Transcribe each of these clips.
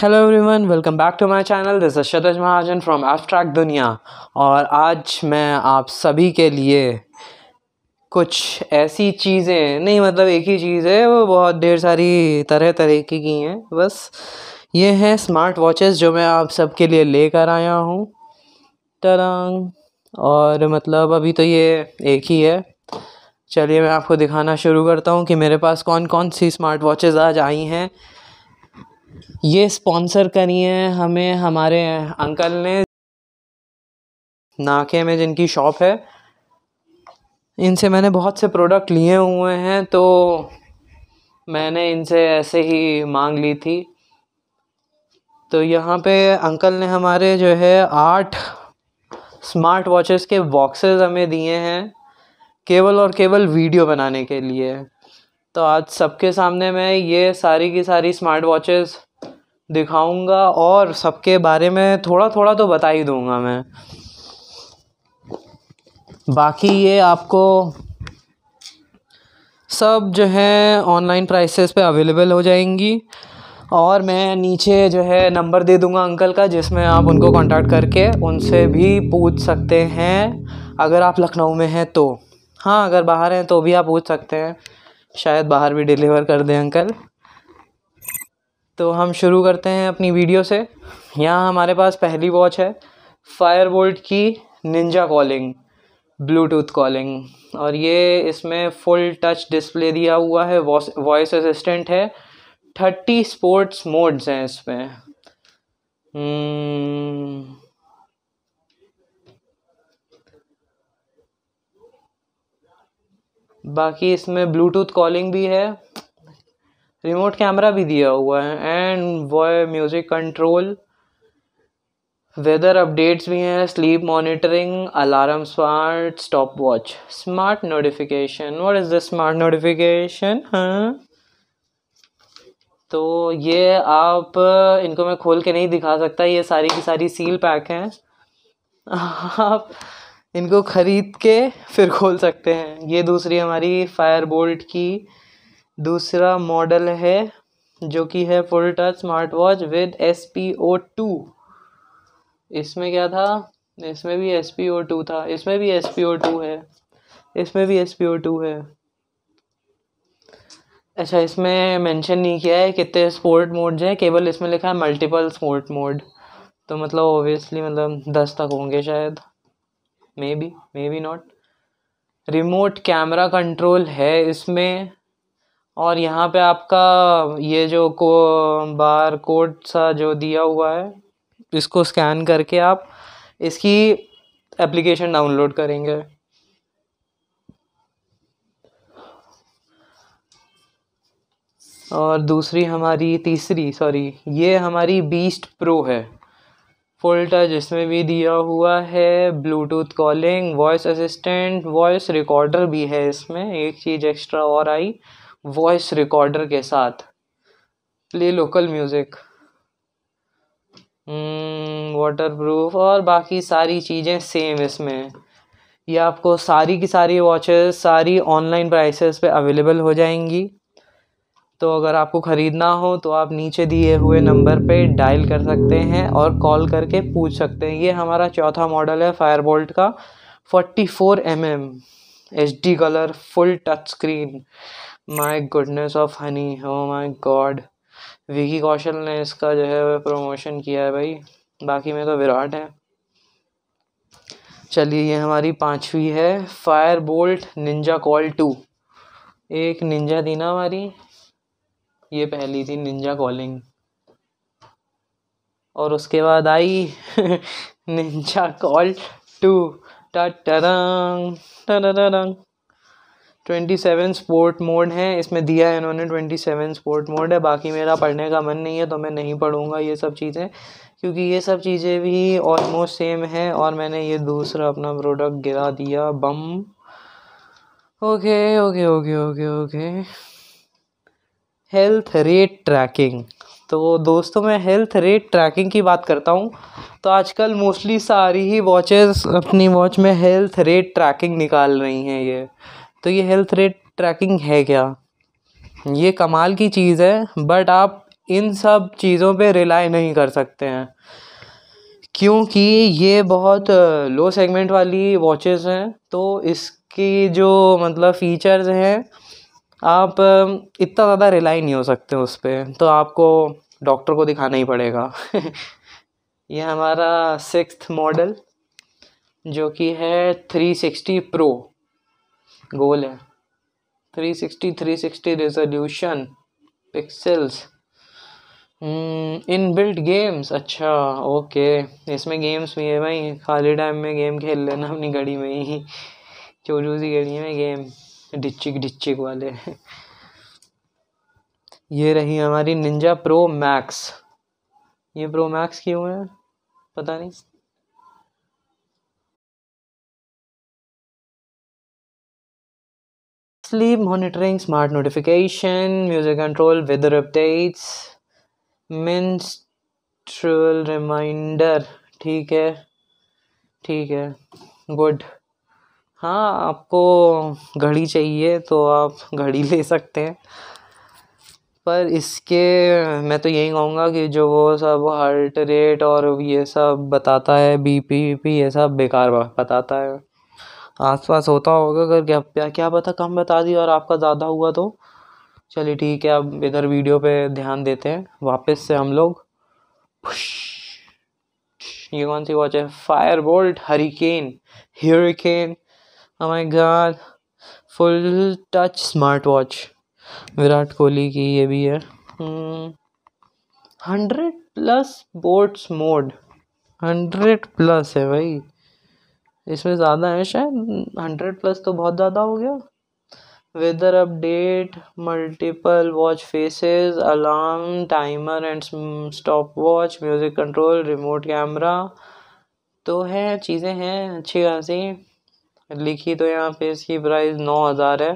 Hello everyone welcome back to my channel this is शतज Mahajan from abstract दुनिया और आज मैं आप सभी के लिए कुछ ऐसी चीज़ें नहीं मतलब एक ही चीज़ है वो बहुत ढेर सारी तरह तरह की की हैं बस ये हैं स्मार्ट वॉचेस जो मैं आप सब के लिए लेकर आया हूँ तरंग और मतलब अभी तो ये एक ही है चलिए मैं आपको दिखाना शुरू करता हूँ कि मेरे पास कौन कौन सी स्मार्ट वॉचेज़ आज आई हैं ये स्पॉन्सर करी है हमें हमारे अंकल ने नाके में जिनकी शॉप है इनसे मैंने बहुत से प्रोडक्ट लिए हुए हैं तो मैंने इनसे ऐसे ही मांग ली थी तो यहाँ पे अंकल ने हमारे जो है आठ स्मार्ट वॉचेस के बॉक्सेस हमें दिए हैं केवल और केवल वीडियो बनाने के लिए तो आज सबके सामने मैं ये सारी की सारी स्मार्ट वॉचेस दिखाऊँगा और सबके बारे में थोड़ा थोड़ा तो बता ही दूँगा मैं बाकी ये आपको सब जो है ऑनलाइन प्राइसेस पे अवेलेबल हो जाएंगी और मैं नीचे जो है नंबर दे दूंगा अंकल का जिसमें आप उनको कांटेक्ट करके उनसे भी पूछ सकते हैं अगर आप लखनऊ में हैं तो हाँ अगर बाहर हैं तो भी आप पूछ सकते हैं शायद बाहर भी डिलीवर कर दें अंकल तो हम शुरू करते हैं अपनी वीडियो से यहाँ हमारे पास पहली वॉच है फायर बोल्ट की निंजा कॉलिंग ब्लूटूथ कॉलिंग और ये इसमें फुल टच डिस्प्ले दिया हुआ है वॉइस असिस्टेंट है थर्टी स्पोर्ट्स मोड्स हैं इसमें हम्म। बाकी इसमें ब्लूटूथ कॉलिंग भी है रिमोट कैमरा भी दिया हुआ है एंड वॉय म्यूज़िक कंट्रोल वेदर अपडेट्स भी हैं sleep monitoring alarm smart stop watch smart notification what is the smart notification हाँ तो ये आप इनको मैं खोल के नहीं दिखा सकता ये सारी की सारी सील पैक हैं आप इनको ख़रीद के फिर खोल सकते हैं ये दूसरी हमारी फायर बोल्ट की दूसरा मॉडल है जो कि है full touch smart watch with S P O two इसमें क्या था इसमें भी एस पी ओ टू था इसमें भी एस पी ओ टू है इसमें भी एस पी ओ टू है अच्छा इसमें मेंशन नहीं किया है कितने स्पोर्ट मोड्स हैं केवल इसमें लिखा है मल्टीपल स्पोर्ट मोड तो मतलब ओबियसली मतलब दस तक होंगे शायद may be may be not remote camera control है इसमें और यहाँ पे आपका ये जो को बार कोड सा जो दिया हुआ है इसको स्कैन करके आप इसकी एप्लीकेशन डाउनलोड करेंगे और दूसरी हमारी तीसरी सॉरी ये हमारी बीस्ट प्रो है फुल टच इसमें भी दिया हुआ है Bluetooth calling voice assistant voice recorder भी है इसमें एक चीज़ एक्स्ट्रा और आई वॉइस रिकॉर्डर के साथ play local music waterproof और बाकी सारी चीज़ें सेम इसमें ये आपको सारी की सारी वॉचेस सारी ऑनलाइन प्राइसेस पे अवेलेबल हो जाएंगी तो अगर आपको ख़रीदना हो तो आप नीचे दिए हुए नंबर पे डायल कर सकते हैं और कॉल करके पूछ सकते हैं ये हमारा चौथा मॉडल है फायरबोल्ट का 44 four M H colour full touch screen my goodness of honey oh my God Vicky कौशल ने इसका जो है वह प्रमोशन किया है भाई बाकी में तो विराट है चलिए ये हमारी पांचवी है Fire Boltt Ninja Call two एक निंजा थी ना हमारी ये पहली थी निंजा कॉलिंग और उसके बाद आई निंजा कॉल टू टरंग टरंग ट्वेंटी सेवन स्पोर्ट मोड है इसमें दिया है इन्होंने ट्वेंटी सेवन स्पोर्ट मोड है बाकी मेरा पढ़ने का मन नहीं है तो मैं नहीं पढ़ूंगा ये सब चीज़ें क्योंकि ये सब चीज़ें भी ऑलमोस्ट सेम है और मैंने ये दूसरा अपना प्रोडक्ट गिरा दिया बम okay okay okay okay okay health rate tracking तो दोस्तों मैं हेल्थ रेट ट्रैकिंग की बात करता हूँ तो आजकल मोस्टली सारी ही वॉचेस अपनी वॉच में हेल्थ रेट ट्रैकिंग निकाल रही हैं ये तो ये हेल्थ रेट ट्रैकिंग है क्या ये कमाल की चीज़ है बट आप इन सब चीज़ों पे रिलाई नहीं कर सकते हैं क्योंकि ये बहुत लो सेगमेंट वाली वॉचेस हैं तो इसकी जो मतलब फ़ीचर्स हैं आप इतना ज़्यादा रिलाई नहीं हो सकते उस पर तो आपको डॉक्टर को दिखाना ही पड़ेगा ये हमारा सिक्स मॉडल जो कि है थ्री सिक्सटी प्रो गोल है 360 360 resolution pixels inbuilt games अच्छा ओके इसमें गेम्स भी है भाई खाली टाइम में गेम खेल लेना अपनी घड़ी में ही चोरू सी घड़ी में गेम डिचिक डिचिक वाले ये रही हमारी निंजा प्रो मैक्स ये प्रो मैक्स क्यों है पता नहीं sleep monitoring smart notification music control weather updates menstrual reminder ठीक है ठीक है गुड हाँ आपको घड़ी चाहिए तो आप घड़ी ले सकते हैं पर इसके मैं तो यही कहूँगा कि जो वो सब हार्ट रेट और ये सब बताता है बीपी पी ये सब बेकार बताता है आस पास होता होगा अगर क्या क्या क्या पता कम बता दिया और आपका ज़्यादा हुआ तो चलिए ठीक है अब इधर वीडियो पे ध्यान देते हैं वापस से हम लोग ये कौन सी वॉच है फायर बोल्ट हरिकेन हरिकेन हमारे घर full touch smart watch Virat Kohli की ये भी है हंड्रेड प्लस बोट्स मोड हंड्रेड प्लस है भाई इसमें ज़्यादा है शायद हंड्रेड प्लस तो बहुत ज़्यादा हो गया weather update multiple watch faces alarm timer and stopwatch music control remote camera तो है चीज़ें हैं अच्छी खासी लिखी तो यहाँ पे इसकी प्राइस नौ हज़ार है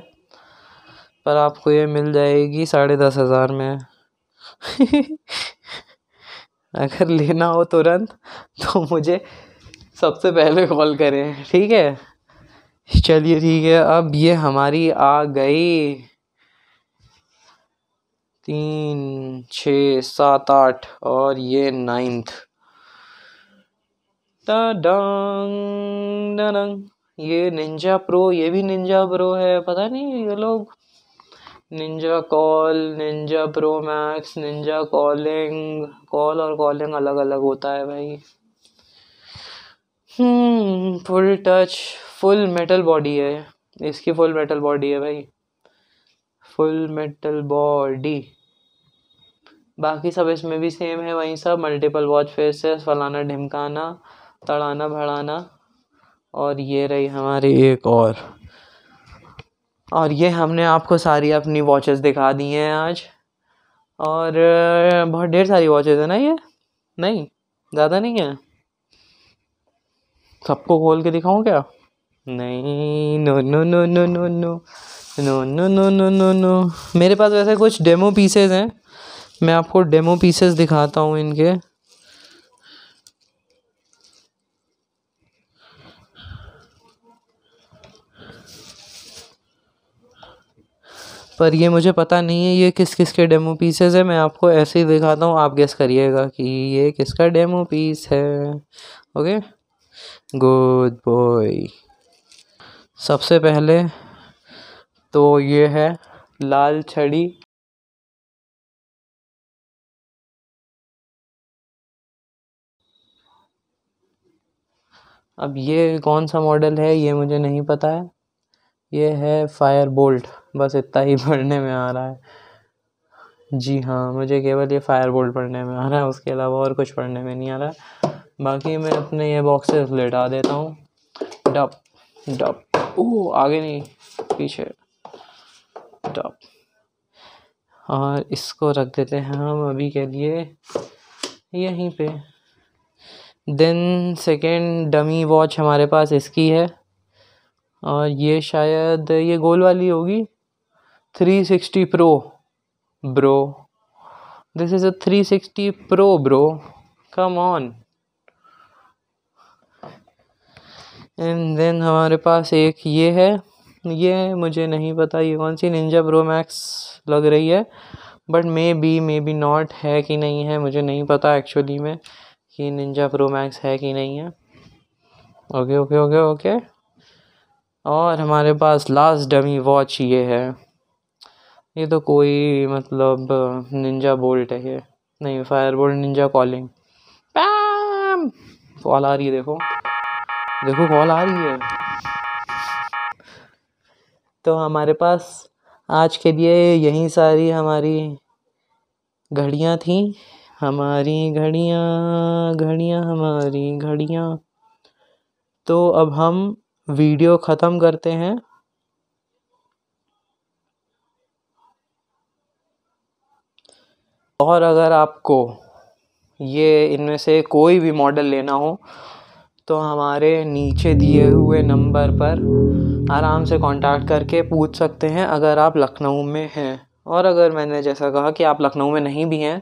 पर आपको ये मिल जाएगी साढ़े दस हज़ार में अगर लेना हो तुरंत तो मुझे सबसे पहले कॉल करें ठीक है चलिए ठीक है अब ये हमारी आ गई तीन छ सात आठ और ये नाइन्थ डंग ये निंजा प्रो ये भी निंजा प्रो है पता नहीं ये लोग Ninja Call Ninja Pro Max Ninja calling call और कॉलिंग अलग अलग होता है भाई full touch full metal body है इसकी फुल मेटल बॉडी है भाई फुल मेटल बॉडी बाकी सब इसमें भी सेम है वहीं सब मल्टीपल वॉच फेसेस फलाना ढिमकाना तड़ाना भड़ाना और ये रही हमारी एक और और ये हमने आपको सारी अपनी वॉचेस दिखा दी हैं आज और बहुत ढेर सारी वॉचेस है ना ये नहीं ज़्यादा नहीं है सबको खोल के दिखाऊं क्या नहीं no no no no no no no no no no no no मेरे पास वैसे कुछ डेमो पीसेज हैं मैं आपको डेमो पीसेज दिखाता हूँ इनके पर ये मुझे पता नहीं है ये किस किस के डेमो पीसेज है मैं आपको ऐसे ही दिखाता हूँ आप गेस करिएगा कि ये किसका डेमो पीस है ओके गुड बॉय सबसे पहले तो ये है लाल छड़ी अब ये कौन सा मॉडल है ये मुझे नहीं पता है ये है फायर बोल्ट बस इतना ही पढ़ने में आ रहा है जी हाँ मुझे केवल ये फायर बोल्ट पढ़ने में आ रहा है उसके अलावा और कुछ पढ़ने में नहीं आ रहा है बाकी मैं अपने ये बॉक्सेस लेटा देता हूँ डप डप ओ आगे नहीं पीछे डप और हाँ, इसको रख देते हैं हम अभी के लिए यहीं पे देन सेकेंड डमी वॉच हमारे पास इसकी है और ये शायद ये गोल वाली होगी three sixty pro bro this is a three sixty pro bro come on and then हमारे पास एक ये है ये मुझे नहीं पता ये कौन सी निंजा प्रो मैक्स लग रही है but may be may be not है कि नहीं है मुझे नहीं पता एक्चुअली में कि निंजा प्रो मैक्स है कि नहीं है ओके ओके ओके ओके और हमारे पास लास्ट डमी वॉच ये है ये तो कोई मतलब निंजा बोल्ट है ये नहीं Fire Boltt Ninja calling call आ रही है देखो देखो कॉल आ रही है तो हमारे पास आज के लिए यही सारी हमारी घड़ियाँ थी हमारी घड़ियाँ घड़ियाँ हमारी घड़ियाँ तो अब हम वीडियो ख़त्म करते हैं और अगर आपको ये इनमें से कोई भी मॉडल लेना हो तो हमारे नीचे दिए हुए नंबर पर आराम से कांटेक्ट करके पूछ सकते हैं अगर आप लखनऊ में हैं और अगर मैंने जैसा कहा कि आप लखनऊ में नहीं भी हैं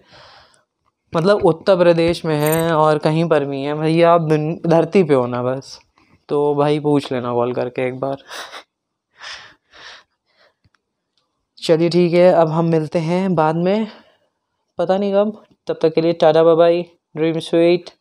मतलब उत्तर प्रदेश में हैं और कहीं पर भी हैं भैया आप धरती पे होना बस तो भाई पूछ लेना कॉल करके एक बार चलिए ठीक है अब हम मिलते हैं बाद में पता नहीं कब तब तक के लिए टाटा बाबाई ड्रीम स्वीट